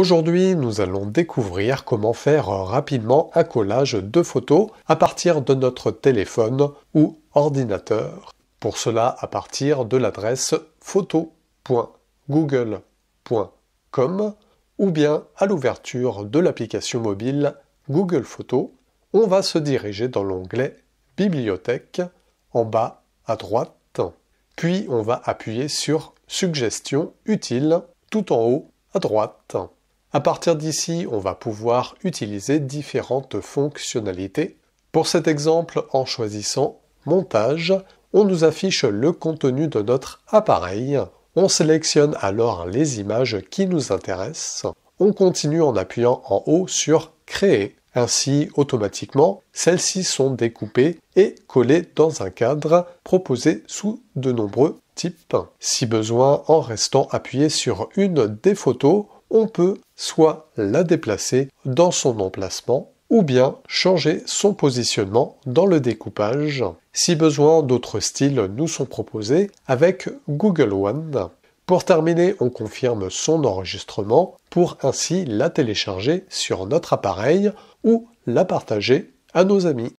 Aujourd'hui, nous allons découvrir comment faire rapidement un collage de photos à partir de notre téléphone ou ordinateur. Pour cela, à partir de l'adresse photo.google.com ou bien à l'ouverture de l'application mobile Google Photos, on va se diriger dans l'onglet Bibliothèque en bas à droite. Puis on va appuyer sur Suggestions utiles tout en haut à droite. À partir d'ici, on va pouvoir utiliser différentes fonctionnalités. Pour cet exemple, en choisissant Montage, on nous affiche le contenu de notre appareil. On sélectionne alors les images qui nous intéressent. On continue en appuyant en haut sur Créer. Ainsi, automatiquement, celles-ci sont découpées et collées dans un cadre proposé sous de nombreux types. Si besoin, en restant appuyé sur une des photos, on peut soit la déplacer dans son emplacement ou bien changer son positionnement dans le découpage. Si besoin, d'autres styles nous sont proposés avec Google One. Pour terminer, on confirme son enregistrement pour ainsi la télécharger sur notre appareil ou la partager à nos amis.